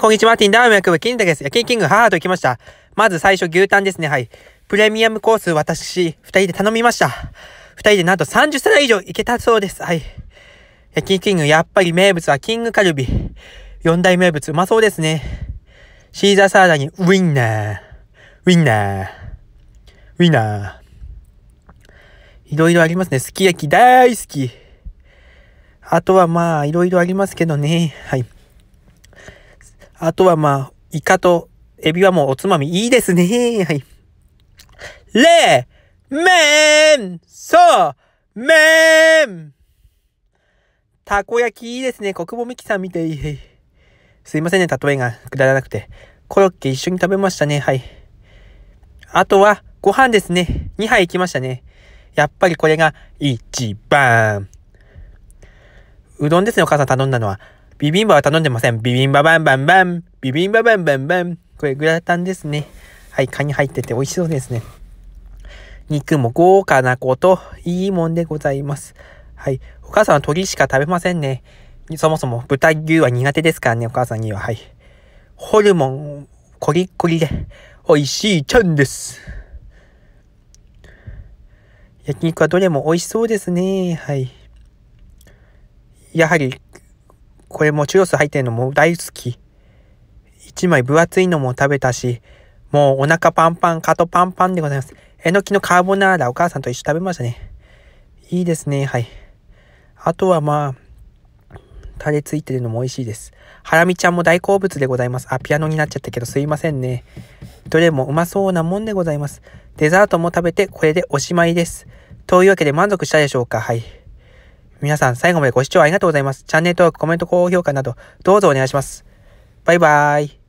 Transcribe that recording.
こんにちは、ティンダーム役部金太です。夜勤キング、母と行きました。まず最初、牛タンですね。はい。プレミアムコース、私、二人で頼みました。二人でなんと30皿以上行けたそうです。はい。夜勤キング、やっぱり名物はキングカルビ。四大名物、うまそうですね。シーザーサラダに、ウィンナー。ウィンナー。ウィンナー。いろいろありますね。すき焼き大好き。あとはまあ、いろいろありますけどね。はい。あとはまあ、イカとエビはもうおつまみいいですね。はい。ーめん、そう、めん。たこ焼きいいですね。国母美紀さんみたい。すいませんね、例えがくだらなくて。コロッケ一緒に食べましたね。はい。あとは、ご飯ですね。2杯行きましたね。やっぱりこれが一番。うどんですね、お母さん頼んだのは。ビビンバは頼んでません。ビビンババンバンバン。ビビンババンバンバン。これグラタンですね。はい、カニ入ってて美味しそうですね。肉も豪華なこと、いいもんでございます。はい。お母さんは鶏しか食べませんね。そもそも豚牛は苦手ですからね、お母さんには。はい。ホルモン、コリコリで、美味しいちゃんです。焼肉はどれも美味しそうですね。はい。やはり、これもチュロス入ってんのも大好き。一枚分厚いのも食べたし、もうお腹パンパン、カトパンパンでございます。えのきのカーボナーラ、お母さんと一緒食べましたね。いいですね、はい。あとはまあ、タレついてるのも美味しいです。ハラミちゃんも大好物でございます。あ、ピアノになっちゃったけどすいませんね。どれもうまそうなもんでございます。デザートも食べてこれでおしまいです。というわけで満足したでしょうかはい。皆さん最後までご視聴ありがとうございます。チャンネル登録、コメント、高評価など、どうぞお願いします。バイバーイ。